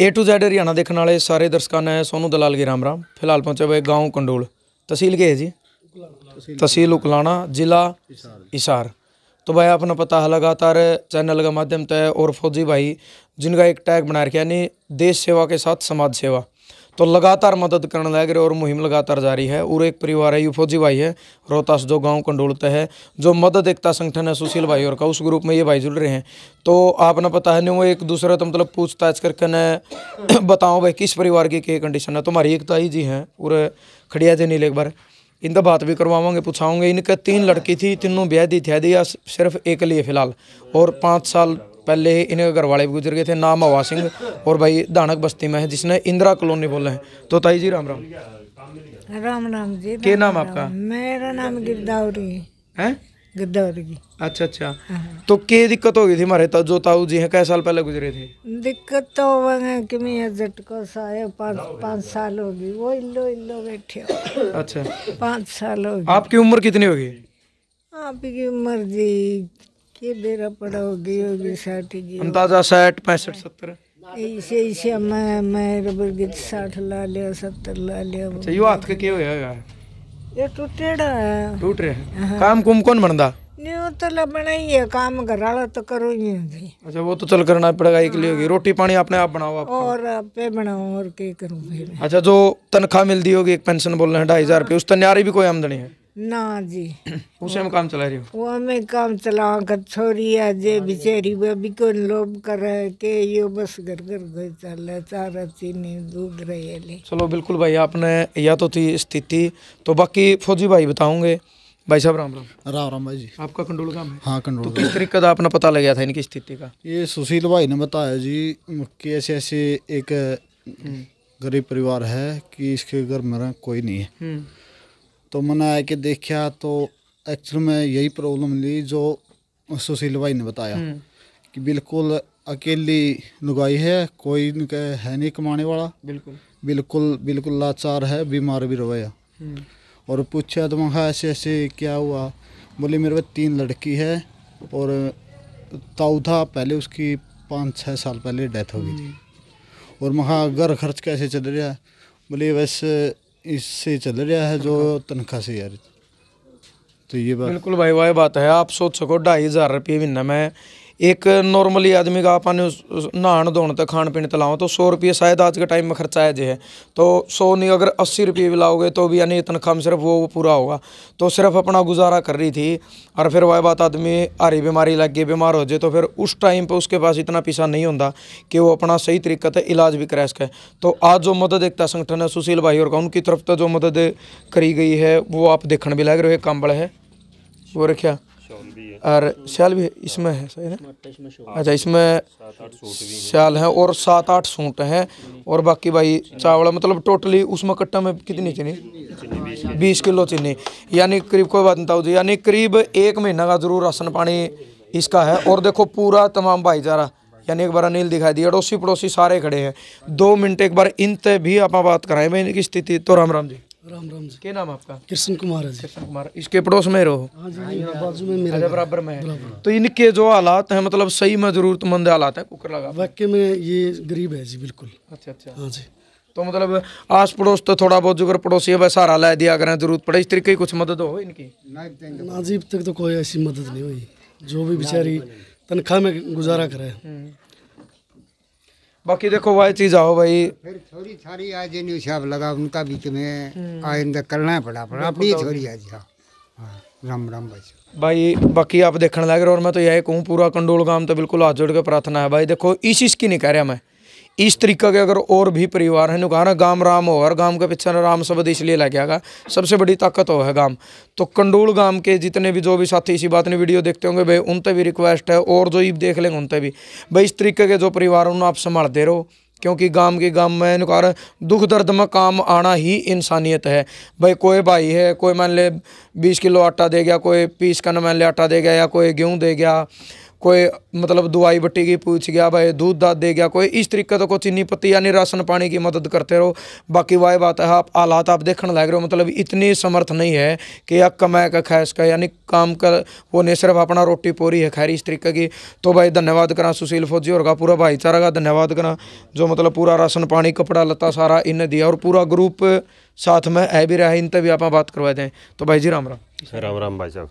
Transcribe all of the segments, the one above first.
A to Z Haryana ਦੇਖਣ ਵਾਲੇ ਸਾਰੇ ਦਰਸ਼ਕਾਂ ਨੇ ਸੋਨੂ ਦਲਾਲ ਗੇ ਰਾਮ ਰਾਮ ਫਿਲਹਾਲ ਪਹੁੰਚੇ ਹੋਏ گاؤں ਕੰਡੋਲ तहसील के है जी तहसील उकलाना जिला इसार तो भाई आपने पता है लगातार चैनल का माध्यम तय और फौजी भाई जिनका एक टैग बना रखा यानी देश सेवा के साथ समाज सेवा तो लगातार मदद करने लग रहे और मुहिम लगातार जारी है और एक परिवार है यूफोजी भाई है रोहतास जो गाँव कंडोलता है जो मदद एकता संगठन है सुशील भाई और का उस ग्रुप में ये भाई जुड़ रहे हैं तो आपने पता है नहीं वो एक दूसरे तो मतलब पूछताछ करके न बताओ भाई किस परिवार की क्या कंडीशन है तुम्हारी एकता ही जी हैं पूरे खड़िया जी नील एक बार इनका बात भी करवाओगे पूछाओगे इनके तीन लड़की थी तीनों ब्याह दी थी दिया सिर्फ एक लिए फिलहाल और पाँच साल पहले इनके घर वाले भी गुजर गए थे नाम हवा सिंह और भाई धानक बस्ती में है जिसने इंदिरा कॉलोनी बोला है तो ताई जी राम राम राम राम जी के नाम आपका मेरा नाम गिरदावरी है गिरदावरी अच्छा अच्छा हाँ। तो के दिक्कत हो गई थी हमारे तो जो ताऊ जी है कई साल पहले गुजरे थे दिक्कत तो हो गई कि मैं पाँच पाँच साल होगी वो इल्लो इल्लो बैठे अच्छा पाँच साल होगी आपकी उम्र कितनी होगी आपकी उम्र जी वो तो चल करना पड़ेगा एक हाँ। रोटी पानी अपने आप बनाओ और आप बनाओ और के अच्छा जो तनख्वाह मिलती होगी एक पेंशन बोल रहे ढाई हजार रुपये उस तन्यारी भी कोई आमदनी है ना जी उसे में काम चला रही हो वो हमें काम चला कर छोरी है जे बेचारी वे भी को लोभ कर है के यो बस घर घर घर चल रहा चारा चीनी दूध रही है चलो बिल्कुल भाई आपने या तो थी स्थिति तो बाकी फौजी भाई बताऊंगे भाई साहब राम राम राम राम भाई जी आपका कंट्रोल काम है हाँ कंट्रोल तो किस तरीके का आपने पता लग गया था इनकी स्थिति का ये सुशील भाई ने बताया जी कि ऐसे ऐसे एक हम्म। गरीब परिवार है कि इसके घर मेरा कोई नहीं है हम्म। तो मैंने आके देखा तो एक्चुअल में यही प्रॉब्लम ली जो सुशील भाई ने बताया हम्म। कि बिल्कुल अकेली लुगाई है कोई है नहीं कमाने वाला बिल्कुल बिल्कुल बिल्कुल लाचार है बीमार भी रोया हम्म। और पूछा तो मैं ऐसे ऐसे क्या हुआ बोले मेरे पास तीन लड़की है और ताऊ था पहले उसकी पाँच छः साल पहले डेथ हो गई थी हम्म। और वहाँ घर खर्च कैसे चल रहा है बोले वैसे इससे चल रहा है जो हाँ। तनख्वाह से यार तो ये बात बिल्कुल भाई वही बात है आप सोच सको ढाई हज़ार रुपये महीना में एक नॉर्मली आदमी का अपन नहान धोन तक खाने पीने तलाओ तो सौ रुपये शायद आज के टाइम में खर्चा है जो है तो सौ नहीं अगर अस्सी रुपये भी लाओगे तो भी यानी तनख्वाह में सिर्फ वो, वो पूरा होगा तो सिर्फ अपना गुजारा कर रही थी और फिर वह बात आदमी हरी बीमारी लग गई बीमार हो जाए तो फिर उस टाइम पर उसके पास इतना पैसा नहीं होता कि वो अपना सही तरीके से इलाज भी करा सके तो आज जो मदद एकता संगठन है सुशील भाई और का उनकी तरफ तो जो मदद करी गई है वो आप देखने भी लग रहे हो एक काम बड़ा है वो रखा और शाल भी इसमें है सही ना अच्छा इसमें शाल है और सात आठ सूट हैं और बाकी भाई चावल मतलब टोटली उसमें कट्टा में कितनी चीनी बीस किलो चीनी यानी करीब कोई बात नहीं था जी यानी करीब एक महीना का जरूर राशन पानी इसका है और देखो पूरा तमाम भाईचारा यानी एक बार अनिल दिखाई दिया अड़ोसी पड़ोसी सारे खड़े हैं दो मिनट एक बार इन भी आप बात कराएं भाई इनकी स्थिति तो राम राम जी राम राम जी क्या नाम आपका कृष्ण कुमार है कृष्ण कुमार इसके पड़ोस में रहो हाँ हाँ हाँ, बाजू में मेरे बराबर में तो इनके जो हालात हैं मतलब सही में जरूरतमंद हालात है कुकर लगा वाक्य में ये गरीब है जी बिल्कुल अच्छा अच्छा हाँ जी तो मतलब आस पड़ोस तो थोड़ा बहुत जुगर पड़ोसी है सहारा ला दिया करें जरूरत पड़े इस तरीके की कुछ मदद हो इनकी नाजीब तक तो कोई ऐसी मदद नहीं हुई जो भी बेचारी तनख्वाह में गुजारा करे हम्म। बाकी देखो वह चीज आओ भाई फिर छोरी छारी आज न्यू छाप लगा उनका बीच में हम्म। आइंदा करना पड़ा पर अपनी छोरी आज हाँ।, हाँ राम राम भाई भाई बाकी आप देखने लग रहे और मैं तो यही कहूँ पूरा कंडोल गांव तो बिल्कुल हाथ जोड़ के प्रार्थना है भाई देखो इस चीज़ नहीं कह रहा मैं इस तरीका के अगर और भी परिवार है ना गाम राम हो हर गाम के पीछे ना राम शब्द इसलिए लग गया सबसे बड़ी ताकत हो है गाम तो कंडूल गाम के जितने भी जो भी साथी इसी बात ने वीडियो देखते होंगे भाई उन भी रिक्वेस्ट है और जो ईब देख लेंगे उन भी भाई इस तरीके के जो परिवार उन आप संभालते रहो क्योंकि गांव के गांव में नुकार दुख दर्द में काम आना ही इंसानियत है भाई कोई भाई है कोई मान ले बीस किलो आटा दे गया कोई पीस का न मान ले आटा दे गया या कोई गेहूँ दे गया कोई मतलब दवाई की पूछ गया भाई दूध दाद दे गया कोई इस तरीके तो कोई चीनी पत्ती यानी राशन पानी की मदद करते रहो बाकी वाह बात है आप हालात आप देखने लग रहे हो मतलब इतनी समर्थ नहीं है कि या कमाए का खैस का यानी काम का वो नहीं सिर्फ अपना रोटी पोरी है खैर इस तरीके की तो भाई धन्यवाद करा सुशील फौजी और का पूरा भाईचारा का धन्यवाद करा जो मतलब पूरा राशन पानी कपड़ा लत्ता सारा इन्हें दिया और पूरा ग्रुप साथ में है भी रहा है इन भी आप बात करवा दें तो भाई जी राम राम राम राम भाई साहब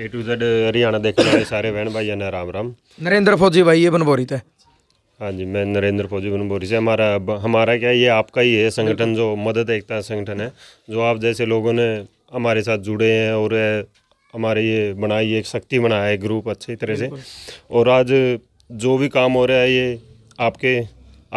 ए टू जेड हरियाणा देखने वाले सारे बहन भाई ने राम राम नरेंद्र फौजी भाई ये बनबोरी थे हाँ जी मैं नरेंद्र फौजी बनबोरी से हमारा हमारा क्या ये आपका ही है संगठन जो मदद एकता संगठन है जो आप जैसे लोगों ने हमारे साथ जुड़े हैं और हमारे ये बनाई एक शक्ति बनाया है ग्रुप अच्छी तरह से और आज जो भी काम हो रहा है ये आपके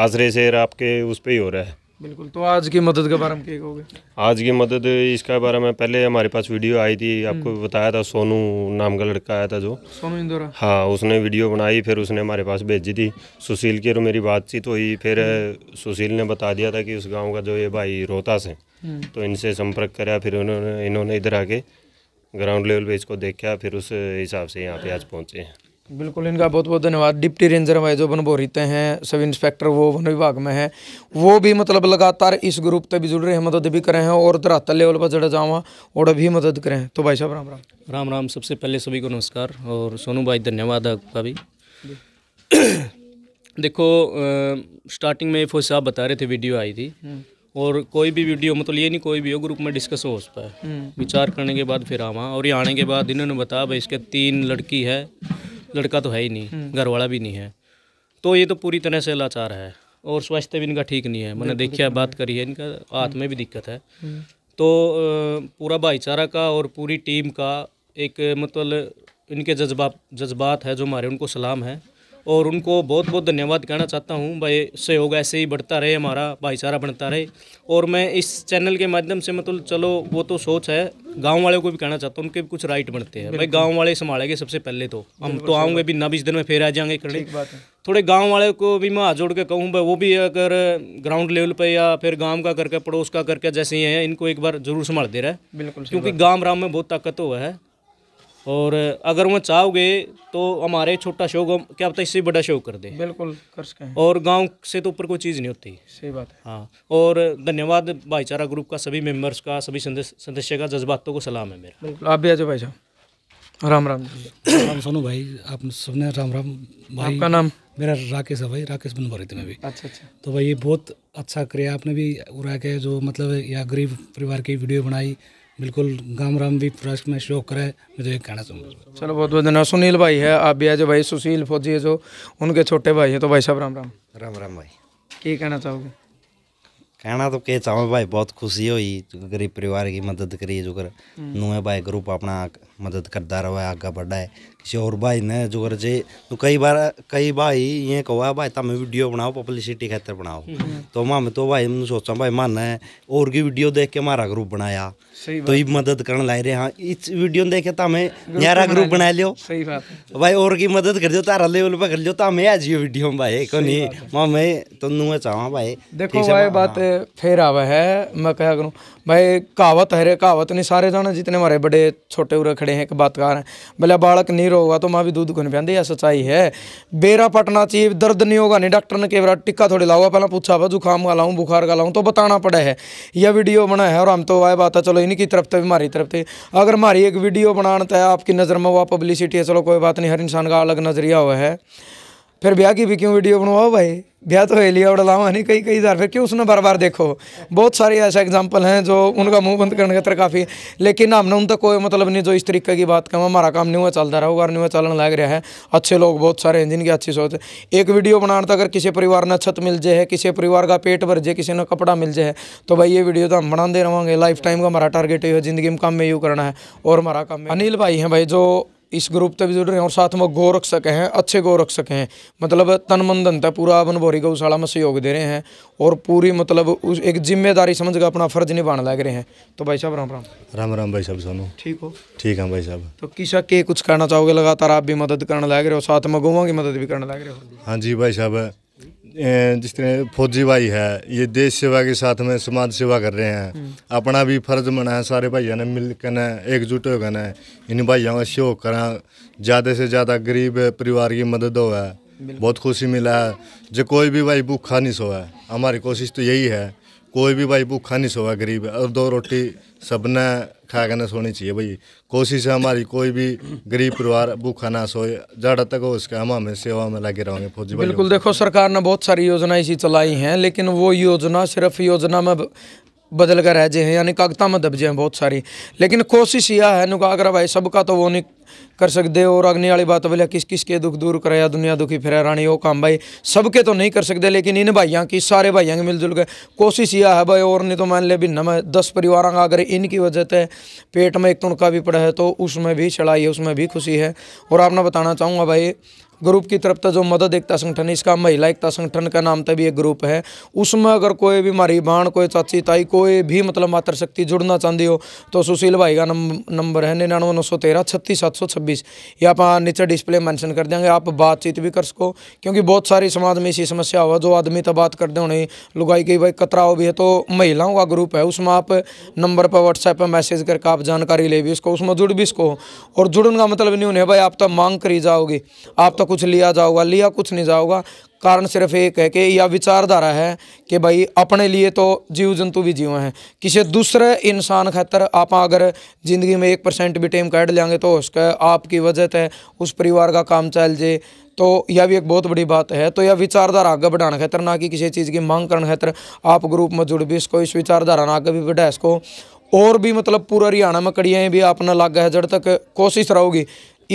आश्रय से आपके उस पर ही हो रहा है बिल्कुल तो आज की मदद के बारे में क्या कहोगे आज की मदद इसका बारे में पहले हमारे पास वीडियो आई थी आपको हम्म। बताया था सोनू नाम का लड़का आया था जो सोनू इंदौरा हाँ उसने वीडियो बनाई फिर उसने हमारे पास भेजी थी सुशील की और मेरी बातचीत हुई फिर हम्म। सुशील ने बता दिया था कि उस गाँव का जो ये भाई रोहतास है हम्म। तो इनसे संपर्क कराया फिर उन्होंने इन्होंने इधर आके ग्राउंड लेवल पे इसको देखा फिर उस हिसाब से यहाँ पे आज पहुँचे हैं बिल्कुल इनका बहुत बहुत धन्यवाद डिप्टी रेंजर हमारे जो वन रहते हैं सब इंस्पेक्टर वो वन विभाग में है वो भी मतलब लगातार इस ग्रुप तक भी जुड़ रहे हैं मदद भी करें हैं और धरातल लेवल पर जड़ा जावा और भी मदद करें तो भाई साहब राम राम राम राम सबसे पहले सभी को नमस्कार और सोनू भाई धन्यवाद आपका भी देखो स्टार्टिंग में फोज साहब बता रहे थे वीडियो आई थी हम्म। और कोई भी वीडियो मतलब ये नहीं कोई भी हो ग्रुप में डिस्कस हो उस पर हम्म। विचार करने के बाद फिर आवा और ये आने के बाद इन्होंने बताया भाई इसके तीन लड़की है लड़का तो है ही नहीं हम्म। घर वाला भी नहीं है तो ये तो पूरी तरह से लाचार है और स्वास्थ्य भी इनका ठीक नहीं है मैंने देखा बात करी है इनका हाथ में भी दिक्कत है हम्म। तो पूरा भाईचारा का और पूरी टीम का एक मतलब इनके जज्बा जज्बात है जो हमारे उनको सलाम है और उनको बहुत बहुत धन्यवाद कहना चाहता हूँ भाई सहयोग ऐसे ही बढ़ता रहे हमारा भाईचारा बढ़ता रहे और मैं इस चैनल के माध्यम से मतलब चलो वो तो सोच है गांव वालों को भी कहना चाहता हूँ उनके भी कुछ राइट बनते हैं भाई गांव वाले संभालेंगे सबसे पहले तो हम तो आऊँगे भी नब्बीस दिन में फिर आ जाएंगे करने थोड़े गाँव वाले को भी मैं हाथ जोड़ के कहूँ भाई वो भी अगर ग्राउंड लेवल पर या फिर गाँव का करके पड़ोस का करके जैसे ही है इनको एक बार जरूर संभाल दे रहा है बिल्कुल क्योंकि गाँव राम में बहुत ताकत हुआ है और अगर वह चाहोगे तो हमारे छोटा शो क्या पता इससे बड़ा शो कर दे बिल्कुल कर हैं और गांव से तो ऊपर कोई चीज़ नहीं होती सही बात है हाँ और धन्यवाद भाईचारा ग्रुप का सभी मेंबर्स का सभी सदस्य का जज्बातों को सलाम है मेरा बिल्कुल आप भी आ जाओ भाई साहब राम राम राम सोनू भाई आप सबने राम राम भाई आपका नाम मेरा राकेश है भाई राकेश बन रही मैं भी अच्छा अच्छा तो भाई ये बहुत अच्छा क्रिया आपने भी उरा के जो मतलब या गरीब परिवार की वीडियो बनाई बिल्कुल गाम राम भी प्रश्न में शोक करे मैं तो ये कहना चाहूँगा चलो बहुत बहुत धन्यवाद सुनील भाई है आप भी आज भाई सुशील फौजी है जो उनके छोटे भाई हैं तो भाई साहब राम राम राम राम भाई ये कहना चाहोगे कहना तो के चाहो भाई बहुत खुशी हुई गरीब परिवार की मदद करी जो कर नुए भाई ग्रुप अपना मदद करता रहा आगे बढ़ा है किसी और भाई ने जो कर जे तो कई बार कई भाई ये कहो भाई तब वीडियो बनाओ पब्लिसिटी खातर बनाओ तो माँ तो भाई हमने सोचा भाई मान है और की वीडियो देख के हमारा ग्रुप बनाया तो ये मदद कर लाए रहे हाँ इस वीडियो देख के तमें यारा ग्रुप बना लियो सही बात भाई और की मदद कर दो तारा लेवल पर कर लियो तमें आज ये वीडियो भाई को नहीं माँ तो नुए चाहो भाई देखो भाई बात फिर आवे है मैं क्या करूँ भाई कहावत है रे कहावत नहीं सारे जाना जितने मारे बड़े छोटे उरे खड़े हैं एक बातकार हैं भले बालक नहीं होगा तो माँ भी दूध को नहीं यह सच्चाई है बेरा पटना चाहिए दर्द नहीं होगा नहीं डॉक्टर ने कई बार टिक्का थोड़ी लाओगा पहला पूछा हुआ जुकाम का लाऊँ बुखार का लाऊँ तो बताना पड़े है यह वीडियो बनाया है और हम तो वह बात है चलो इनकी तरफ तो हमारी तरफ थे अगर हमारी एक वीडियो बनाना तो है आपकी नज़र में वह पब्लिसिटी है चलो कोई बात नहीं हर इंसान का अलग नज़रिया हुआ है फिर ब्याह की भी क्यों वीडियो बनवाओ भाई ब्याह तो हेलिया और लाओ है नहीं कई कई हज़ार फिर क्यों उसने बार बार देखो बहुत सारे ऐसे एग्जाम्पल हैं जो उनका मुंह बंद करने का तरह काफ़ी है लेकिन हमने उन तक कोई मतलब नहीं जो इस तरीके की बात कहूँ हमारा काम नहीं हुआ चलता रहा होगा नहीं हुआ चलन लग रहा है अच्छे लोग बहुत सारे हैं जिनकी अच्छी सोच है एक वीडियो बनाने तक अगर किसी परिवार ने छत मिल जाए किसी परिवार का पेट भर जाए किसी ने कपड़ा मिल जाए तो भाई ये वीडियो तो हम बनाते रहेंगे लाइफ टाइम का हमारा टारगेट ये ज़िंदगी में काम में यूँ करना है और हमारा काम अनिल भाई हैं भाई जो इस ग्रुप तक भी जुड़ रहे हैं और साथ में गौ रख सके हैं अच्छे गौ रख सके हैं मतलब तन मन धन तक पूरा अपन भोरी गौशाला में सहयोग दे रहे हैं और पूरी मतलब उस एक जिम्मेदारी समझ कर अपना फर्ज निभाने लग रहे हैं तो भाई साहब राम राम राम राम भाई साहब सोनू ठीक हो ठीक है भाई साहब तो किसा के कुछ करना चाहोगे लगातार आप भी मदद करने लग रहे हो साथ में गोवा की मदद भी करने लग रहे हो हाँ जी भाई साहब जिस तरह फौजी भाई है ये देश सेवा के साथ में समाज सेवा कर रहे हैं हम्म। अपना भी फर्ज मना है सारे भाइयों ने मिल कर एकजुट होकर ने इन भाइयों का सहयोग करा ज़्यादा से ज़्यादा गरीब परिवार की मदद हो बहुत खुशी मिला है जो कोई भी भाई भूखा नहीं सोया हमारी कोशिश तो यही है कोई भी भाई भूखा नहीं सोवा गरीब और दो रोटी सबने खा कर सोनी चाहिए भाई कोशिश है हमारी कोई भी गरीब परिवार भूखा ना सोए जाडा तक हो उसके हम हमें सेवा में लगे रहेंगे फौजी बिल्कुल देखो सरकार ने बहुत सारी योजना इसी चलाई हैं लेकिन वो योजना सिर्फ योजना में बदल कर रहजे हैं यानी कागता में दबजे हैं बहुत सारी लेकिन कोशिश यह है नुकागरा भाई सबका तो वो नहीं कर सकते और अग्नि वाली बात बोले किस किस के दुख दूर कराया दुनिया दुखी फिर रानी वो काम भाई सबके तो नहीं कर सकते लेकिन इन भाइयों की सारे भाइयों की मिलजुल के कोशिश यह है भाई और नहीं तो मान ले भी नम दस परिवार का अगर इनकी वजह से पेट में एक तुणका भी पड़ा है तो उसमें भी चढ़ाई है उसमें भी खुशी है और आप ना बताना चाहूँगा भाई ग्रुप की तरफ से तो जो मदद एकता संगठन इसका महिला एकता संगठन का नाम तभी एक ग्रुप है उसमें अगर कोई भी मारी बहन कोई चाची ताई कोई भी मतलब मातृशक्ति जुड़ना चाहती हो तो सुशील भाई का नंबर है निन्यानवे नौ सौ तेरह छत्तीस सात सौ छब्बीस ये आप नीचे डिस्प्ले मेंशन कर देंगे आप बातचीत भी कर सको क्योंकि बहुत सारी समाज में इसी समस्या हुआ जो आदमी तो बात करते होने लुगाई की भाई कतराव भी है तो महिलाओं का ग्रुप है उसमें आप नंबर पर व्हाट्सएप पर मैसेज करके आप जानकारी ले भी उसको उसमें जुड़ भी सको और जुड़ने का मतलब नहीं होने भाई आप तो मांग करी जाओगी आप तो कुछ लिया जाऊगा लिया कुछ नहीं जाओगा कारण सिर्फ एक है कि यह विचारधारा है कि भाई अपने लिए तो जीव जंतु भी जीव हैं किसी दूसरे इंसान खातर आप अगर ज़िंदगी में एक परसेंट भी टेम काट लेंगे तो उसका आपकी वजह है उस परिवार का काम चल जाए तो यह भी एक बहुत बड़ी बात है तो यह विचारधारा आगे बढ़ाने खतर ना कि किसी चीज़ की मांग करने खतर आप ग्रुप में जुड़ भी इसको इस विचारधारा ने आगे भी बढ़ा इसको और भी मतलब पूरा हरियाणा में कड़ियाँ भी अपना लाग है जड़ तक कोशिश रहोगी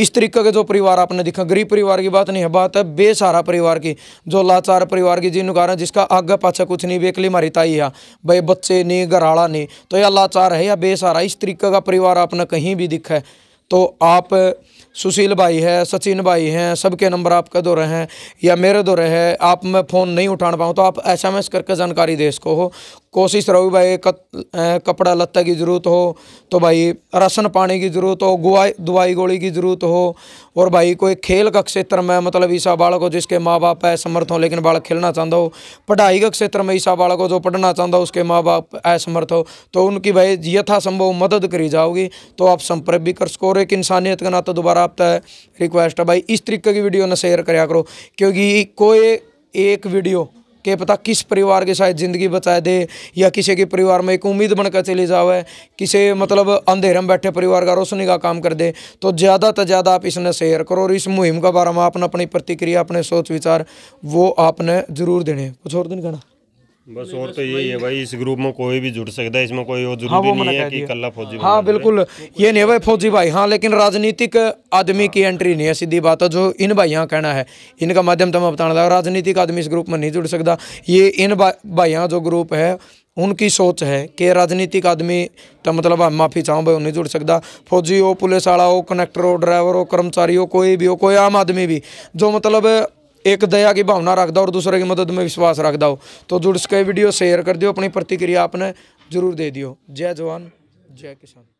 इस तरीके के जो परिवार आपने देखा गरीब परिवार की बात नहीं है बात है बेसहारा परिवार की जो लाचार परिवार की जिन कारण जिसका आगे पाछे कुछ नहीं बेकली मारी ताई है भाई बच्चे नहीं घराड़ा नहीं तो या लाचार है या बेसहारा इस तरीके का परिवार आपने कहीं भी दिखा है तो आप सुशील भाई है सचिन भाई हैं सबके नंबर आपका दो रहे हैं या मेरे दो रहे हैं आप मैं फ़ोन नहीं उठा पाऊँ तो आप एस एम एस करके जानकारी दे इसको हो कोशिश रहो भाई कत, कपड़ा लत्ता की ज़रूरत हो तो भाई राशन पानी की ज़रूरत हो गुआ दवाई गोली की ज़रूरत हो और भाई कोई खेल का क्षेत्र में मतलब ईसा बालक हो जिसके माँ बाप है समर्थ हो लेकिन बालक खेलना चाहता हो पढ़ाई का क्षेत्र में ईसा बालक हो जो पढ़ना चाहता हो उसके माँ बाप असमर्थ हो तो उनकी भाई यथासंभव मदद करी जाओगी तो आप संपर्क भी कर सको और एक इंसानियत का नाता दोबारा आपका रिक्वेस्ट है भाई इस तरीके की वीडियो ना शेयर करो क्योंकि कोई एक वीडियो कि पता किस परिवार के शायद ज़िंदगी बचा दे या किसी के परिवार में एक उम्मीद बनकर चली जावे किसी मतलब अंधेरे में बैठे परिवार का रोशनी का काम कर दे तो ज़्यादा से ज़्यादा आप इसने शेयर करो और इस मुहिम के बारे में आपने अपनी प्रतिक्रिया अपने सोच विचार वो आपने ज़रूर देने कुछ और दिन कहना बस और तो यही है भाई इस ग्रुप में कोई भी जुड़ सकता है इसमें कोई और हाँ, जरूरी हाँ, नहीं है कि कल्ला फौजी हाँ बिल्कुल ये नहीं भाई फौजी भाई हाँ लेकिन राजनीतिक आदमी हाँ। की एंट्री नहीं है सीधी बात है जो इन भाई यहाँ कहना है इनका माध्यम तो मैं बताने लगा राजनीतिक आदमी इस ग्रुप में नहीं जुड़ सकता ये इन भाई यहाँ जो ग्रुप है उनकी सोच है कि राजनीतिक आदमी तो मतलब हम माफ़ी चाहूँ भाई नहीं जुड़ सकता फौजी हो पुलिस वाला हो कनेक्टर हो ड्राइवर हो कर्मचारी हो कोई भी हो कोई आम आदमी भी जो मतलब एक दया की भावना रखता दो और दूसरे की मदद में विश्वास रखता हो तो जुड़ सके वीडियो शेयर कर दियो अपनी प्रतिक्रिया आपने जरूर दे दियो जय जवान जय किसान